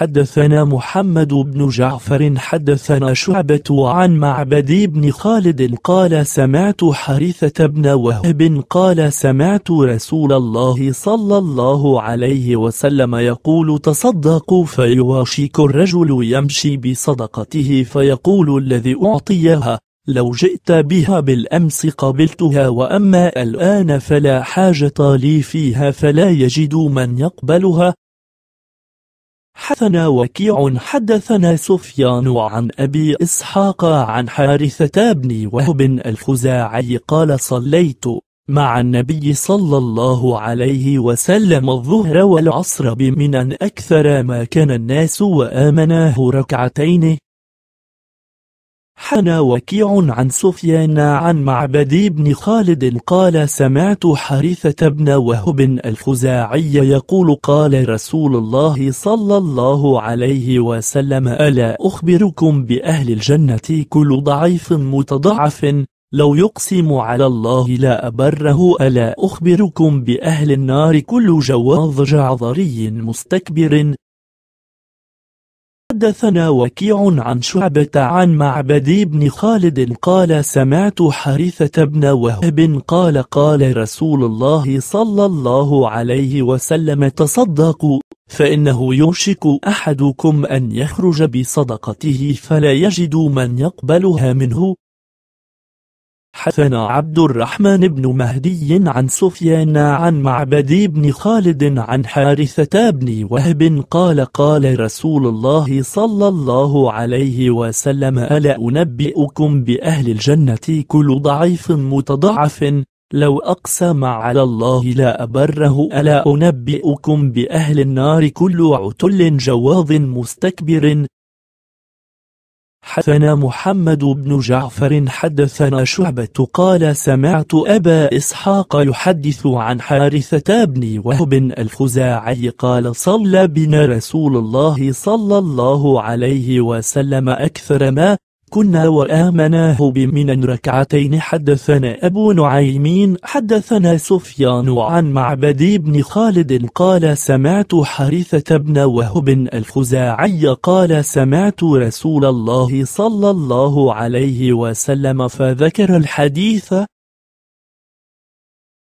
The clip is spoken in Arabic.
حدثنا محمد بن جعفر حدثنا شعبة عن معبد بن خالد قال سمعت حارثة بن وهب قال سمعت رسول الله صلى الله عليه وسلم يقول تصدقوا فيواشيك الرجل يمشي بصدقته فيقول الذي أعطيها لو جئت بها بالأمس قبلتها وأما الآن فلا حاجة لي فيها فلا يجد من يقبلها حدثنا وكيع حدثنا سفيان عن أبي إسحاق عن حارثة بن وهب الخزاعي قال صليت مع النبي صلى الله عليه وسلم الظهر والعصر بمنا أكثر ما كان الناس وآمناه ركعتين حنى وكيع عن سفيان عن معبد بن خالد قال سمعت حارثة بن وهب الخزاعي يقول قال رسول الله صلى الله عليه وسلم ألا أخبركم بأهل الجنة كل ضعيف متضعف لو يقسم على الله لا أبره ألا أخبركم بأهل النار كل جواظ جعظري مستكبر حدثنا وكيع عن شعبة عن معبد بن خالد قال سمعت حارثة بن وهب قال قال رسول الله صلى الله عليه وسلم تصدقوا فإنه يوشك أحدكم أن يخرج بصدقته فلا يجد من يقبلها منه حدثنا عبد الرحمن بن مهدي عن سفيان عن معبد بن خالد عن حارثة بن وهب قال قال رسول الله صلى الله عليه وسلم ألا أنبئكم بأهل الجنة كل ضعيف متضعف لو أقسم على الله لا أبره ألا أنبئكم بأهل النار كل عتل جواظ مستكبر حدثنا محمد بن جعفر حدثنا شعبة قال سمعت أبا إسحاق يحدث عن حارثة بن وهب الخزاعي قال صلى بنا رسول الله صلى الله عليه وسلم أكثر ما كنا وآمناه بمن ركعتين حدثنا أبو نعيمين حدثنا سفيان عن معبد بن خالد قال سمعت حارثة بن وهب الخزاعي قال سمعت رسول الله صلى الله عليه وسلم فذكر الحديث